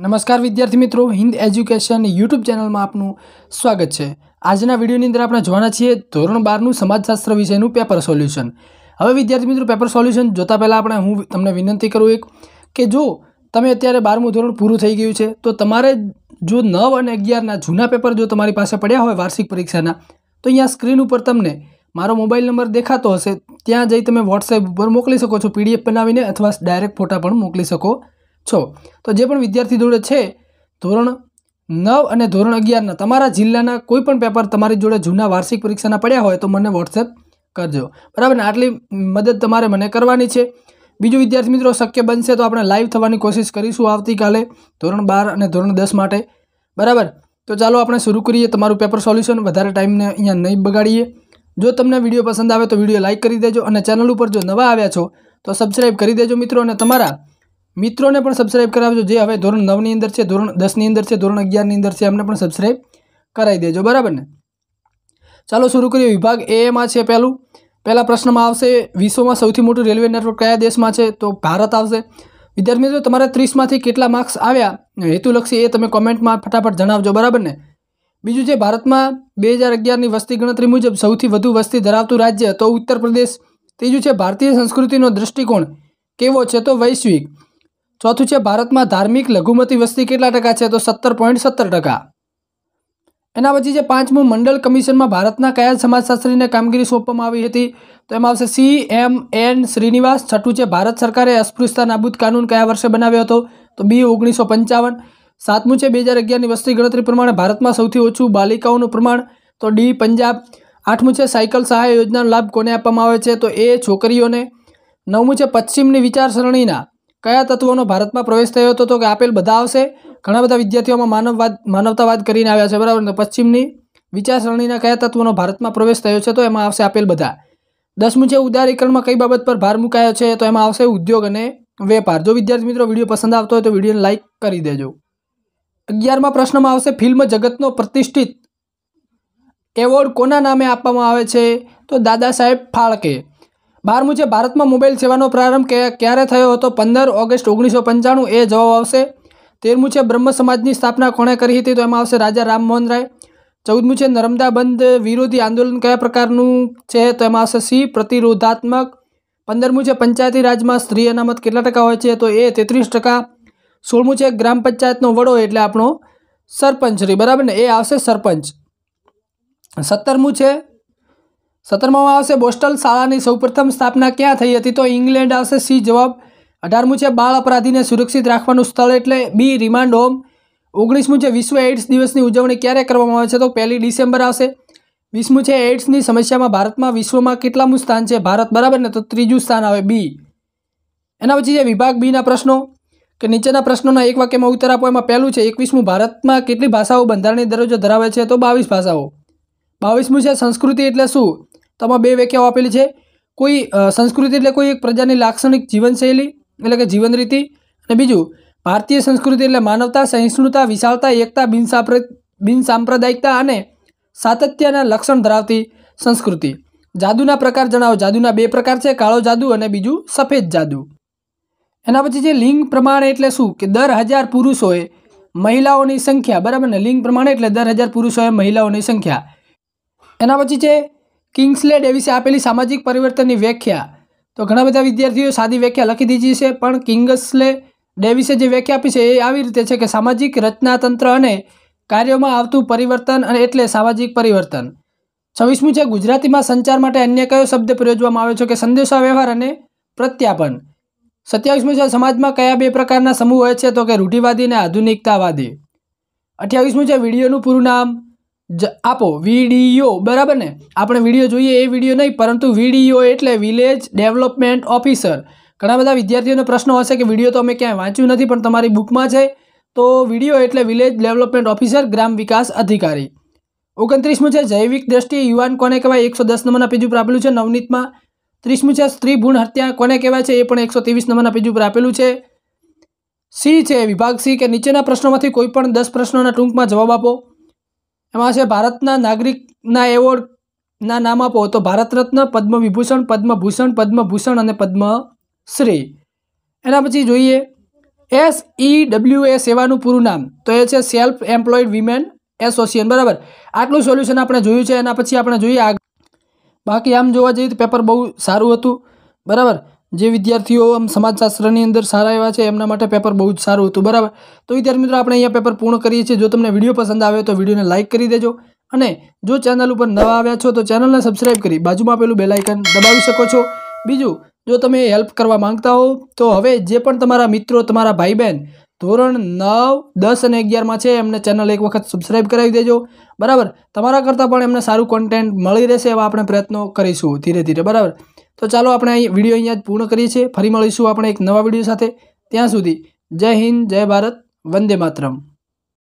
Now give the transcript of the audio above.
નમસ્કાર વિદ્યાર્થી મિત્રો હિન્દ એજ્યુકેશન યુટ્યુબ ચેનલમાં આપનું સ્વાગત છે આજના વિડીયોની અંદર આપણે જોવાના છીએ ધોરણ બારનું સમાજશાસ્ત્ર વિષયનું પેપર સોલ્યુશન હવે વિદ્યાર્થી મિત્રો પેપર સોલ્યુશન જોતાં પહેલાં આપણે હું તમને વિનંતી કરું એક કે જો તમે અત્યારે બારમું ધોરણ પૂરું થઈ ગયું છે તો તમારે જો નવ અને અગિયારના જૂના પેપર જો તમારી પાસે પડ્યા હોય વાર્ષિક પરીક્ષાના તો અહીંયા સ્ક્રીન ઉપર તમને મારો મોબાઈલ નંબર દેખાતો હશે ત્યાં જઈ તમે વોટ્સએપ ઉપર મોકલી શકો છો પીડીએફ બનાવીને અથવા ડાયરેક્ટ ફોટા પણ મોકલી શકો છો તો જે પણ વિદ્યાર્થી જોડે છે ધોરણ નવ અને ધોરણ અગિયારના તમારા જિલ્લાના કોઈપણ પેપર તમારી જોડે જૂના વાર્ષિક પરીક્ષાના પડ્યા હોય તો મને વોટ્સએપ કરજો બરાબર ને આટલી મદદ તમારે મને કરવાની છે બીજું વિદ્યાર્થી મિત્રો શક્ય બનશે તો આપણે લાઈવ થવાની કોશિશ કરીશું આવતીકાલે ધોરણ બાર અને ધોરણ દસ માટે બરાબર તો ચાલો આપણે શરૂ કરીએ તમારું પેપર સોલ્યુશન વધારે ટાઈમને અહીંયા નહીં બગાડીએ જો તમને વિડીયો પસંદ આવે તો વિડીયો લાઇક કરી દેજો અને ચેનલ ઉપર જો નવા આવ્યા છો તો સબસ્ક્રાઈબ કરી દેજો મિત્રો અને તમારા મિત્રોને પણ સબસ્ક્રાઈબ કરાવજો જે હવે ધોરણ નવની અંદર છે ધોરણ દસની અંદર છે ધોરણ અગિયારની અંદર છે એમને પણ સબસ્ક્રાઈબ કરાવી દેજો બરાબર ને ચાલો શરૂ કરીએ વિભાગ એમાં છે પહેલું પહેલાં પ્રશ્નમાં આવશે વિશ્વમાં સૌથી મોટું રેલવે નેટવર્ક કયા દેશમાં છે તો ભારત આવશે વિદ્યાર્થી મિત્રો તમારા ત્રીસમાંથી કેટલા માર્ક્સ આવ્યા હેતુલક્ષી એ તમે કોમેન્ટમાં ફટાફટ જણાવજો બરાબર ને બીજું છે ભારતમાં બે હજાર અગિયારની વસ્તી ગણતરી મુજબ સૌથી વધુ વસ્તી ધરાવતું રાજ્ય તો ઉત્તર પ્રદેશ ત્રીજું છે ભારતીય સંસ્કૃતિનો દૃષ્ટિકોણ કેવો છે તો વૈશ્વિક ચોથું છે ભારતમાં ધાર્મિક લઘુમતી વસ્તી કેટલા ટકા છે તો સત્તર પોઈન્ટ સત્તર ટકા એના પછી જે પાંચમું મંડળ કમિશનમાં ભારતના કયા સમાજશાસ્ત્રીને કામગીરી સોંપવામાં આવી હતી તો એમાં આવશે સી એમ એન શ્રીનિવાસ છઠ્ઠું છે ભારત સરકારે અસ્પૃશ્યતા નાબૂદ કાનૂન કયા વર્ષે બનાવ્યો હતો તો બી ઓગણીસો પંચાવન સાતમું છે બે હજાર અગિયારની વસ્તી ગણતરી પ્રમાણે ભારતમાં સૌથી ઓછું બાલિકાઓનું પ્રમાણ તો ડી પંજાબ આઠમું છે સાયકલ સહાય યોજનાનો લાભ કોને આપવામાં આવે છે તો એ છોકરીઓને નવમું છે પશ્ચિમની વિચારસરણીના કયા તત્વોનો ભારતમાં પ્રવેશ થયો હતો તો કે આપેલ બધા આવશે ઘણા બધા વિદ્યાર્થીઓમાં માનવવાદ માનવતાવાદ કરીને આવ્યા છે બરાબર ને પશ્ચિમની વિચારસરણીના કયા તત્વોનો ભારતમાં પ્રવેશ થયો છે તો એમાં આવશે આપેલ બધા દસમું છે ઉદારીકરણમાં કઈ બાબત પર ભાર મુકાયો છે તો એમાં આવશે ઉદ્યોગ અને વેપાર જો વિદ્યાર્થી મિત્રો વિડીયો પસંદ આવતો હોય તો વિડીયોને લાઇક કરી દેજો અગિયારમાં પ્રશ્નમાં આવશે ફિલ્મ જગતનો પ્રતિષ્ઠિત એવોર્ડ કોના નામે આપવામાં આવે છે તો દાદા સાહેબ ફાળકે બારમું છે ભારતમાં મોબાઈલ સેવાનો પ્રારંભ ક્યારે થયો હતો પંદર ઓગસ્ટ ઓગણીસો પંચાણું એ જવાબ આવશે તેરમું છે બ્રહ્મ સમાજની સ્થાપના કોણે કરી હતી તો એમાં આવશે રાજા રામમોહન રાય ચૌદમું છે નર્મદા બંધ વિરોધી આંદોલન કયા પ્રકારનું છે તો એમાં આવશે સી પ્રતિરોધાત્મક પંદરમું છે પંચાયતી રાજમાં સ્ત્રી અનામત કેટલા ટકા હોય છે તો એ તેત્રીસ ટકા સોળમું છે ગ્રામ પંચાયતનો વડો એટલે આપણો સરપંચ બરાબર ને એ આવશે સરપંચ સત્તરમું છે સત્તરમાં આવશે બોસ્ટલ શાળાની સૌપ્રથમ સ્થાપના ક્યાં થઈ હતી તો ઇંગ્લેન્ડ આવશે સી જવાબ અઢારમું છે બાળ અપરાધીને સુરક્ષિત રાખવાનું સ્થળ એટલે બી રિમાન્ડ હોમ ઓગણીસમું છે વિશ્વ એઇડ્સ દિવસની ઉજવણી ક્યારે કરવામાં આવે છે તો પહેલી ડિસેમ્બર આવશે વીસમું છે એઇડ્સની સમસ્યામાં ભારતમાં વિશ્વમાં કેટલામું સ્થાન છે ભારત બરાબર ને તો ત્રીજું સ્થાન આવે બી એના પછી છે વિભાગ બીના પ્રશ્નો કે નીચેના પ્રશ્નોના એક વાક્યમાં ઉત્તર આપો એમાં પહેલું છે એકવીસમું ભારતમાં કેટલી ભાષાઓ બંધારણીય દરજ્જો ધરાવે છે તો બાવીસ ભાષાઓ બાવીસમું છે સંસ્કૃતિ એટલે શું તેમાં બે વ્યાખ્યાઓ આપેલી છે કોઈ સંસ્કૃતિ એટલે કોઈ એક પ્રજાની લાક્ષણિક જીવનશૈલી એટલે કે જીવનરીતિ અને બીજું ભારતીય સંસ્કૃતિ એટલે માનવતા સહિષ્ણુતા વિશાળતા એકતા બિનસાપ્ર બિનસાંપ્રદાયિકતા અને સાતત્યના લક્ષણ ધરાવતી સંસ્કૃતિ જાદુના પ્રકાર જણાવો જાદુના બે પ્રકાર છે કાળો જાદુ અને બીજું સફેદ જાદુ એના પછી છે લિંગ પ્રમાણે એટલે શું કે દર હજાર પુરુષોએ મહિલાઓની સંખ્યા બરાબર ને લિંગ પ્રમાણે એટલે દર હજાર પુરુષોએ મહિલાઓની સંખ્યા એના પછી છે કિંગ્સલે ડેવિસે આપેલી સામાજિક પરિવર્તનની વ્યાખ્યા તો ઘણા બધા વિદ્યાર્થીઓ સાદી વ્યાખ્યા લખી દીધી છે પણ કિંગ્સલે ડેવિસે જે વ્યાખ્યા આપી છે એ આવી રીતે છે કે સામાજિક રચનાતંત્ર અને કાર્યોમાં આવતું પરિવર્તન અને એટલે સામાજિક પરિવર્તન છવ્વીસમું છે ગુજરાતીમાં સંચાર માટે અન્ય કયો શબ્દ પ્રયોજવામાં આવ્યો છે કે સંદેશાવ્યવહાર અને પ્રત્યાપન સત્યાવીસમું છે સમાજમાં કયા બે પ્રકારના સમૂહ હોય છે તો કે રૂઢિવાદી અને આધુનિકતાવાદી અઠ્યાવીસમું છે વિડીયોનું પૂરું નામ આપો વીડીઓ બરાબર ને આપણે વિડીયો જોઈએ એ વિડીયો નહીં પરંતુ વીડીઓ એટલે વિલેજ ડેવલપમેન્ટ ઓફિસર ઘણા બધા વિદ્યાર્થીઓનો પ્રશ્ન હશે કે વિડીયો તો અમે ક્યાંય વાંચ્યું નથી પણ તમારી બુકમાં છે તો વિડીયો એટલે વિલેજ ડેવલપમેન્ટ ઓફિસર ગ્રામ વિકાસ અધિકારી ઓગણત્રીસમું છે જૈવિક દ્રષ્ટિએ યુવાન કોને કહેવાય એકસો દસ નંબરના પેજ ઉપર આપેલું છે નવનીતમાં ત્રીસમું છે સ્ત્રી ભૂણ હત્યા કોને કહેવાય છે એ પણ એકસો ત્રેવીસ નંબરના પેજ ઉપર આપેલું છે સી છે વિભાગ સી કે નીચેના પ્રશ્નોમાંથી કોઈ પણ દસ પ્રશ્નોના ટૂંકમાં જવાબ આપો એમાં છે ભારતના નાગરિકના એવોર્ડના નામ આપો તો ભારત રત્ન પદ્મ વિભૂષણ પદ્મભૂષણ પદ્મભૂષણ અને પદ્મશ્રી એના પછી જોઈએ એસ ઈ ડબલ્યુ એ સેવાનું પૂરું નામ તો એ છે સેલ્ફ એમ્પ્લોઈડ વિમેન એસોસિએશન બરાબર આટલું સોલ્યુશન આપણે જોયું છે એના પછી આપણે જોઈએ બાકી આમ જોવા જઈએ તો પેપર બહુ સારું હતું બરાબર જે વિદ્યાર્થીઓ આમ સમાજશાસ્ત્રની અંદર સારા એવા છે એમના માટે પેપર બહુ જ સારું હતું બરાબર તો વિદ્યાર્થી મિત્રો આપણે અહીંયા પેપર પૂર્ણ કરીએ છીએ જો તમને વિડીયો પસંદ આવે તો વિડીયોને લાઇક કરી દેજો અને જો ચેનલ ઉપર નવા આવ્યા છો તો ચેનલને સબસ્ક્રાઈબ કરી બાજુમાં પેલું બેલાઇકન દબાવી શકો છો બીજું જો તમે હેલ્પ કરવા માંગતા હો તો હવે જે પણ તમારા મિત્રો તમારા ભાઈ બહેન ધોરણ નવ દસ અને અગિયારમાં છે એમને ચેનલ એક વખત સબસ્ક્રાઇબ કરાવી દેજો બરાબર તમારા કરતાં પણ એમને સારું કોન્ટેન્ટ મળી રહેશે એવા આપણે પ્રયત્નો કરીશું ધીરે ધીરે બરાબર તો ચાલો આપણે અહીં વિડીયો અહીંયા જ પૂર્ણ કરીએ છીએ ફરી મળીશું આપણે એક નવા વિડીયો સાથે ત્યાં સુધી જય હિન્દ જય ભારત વંદે માતરમ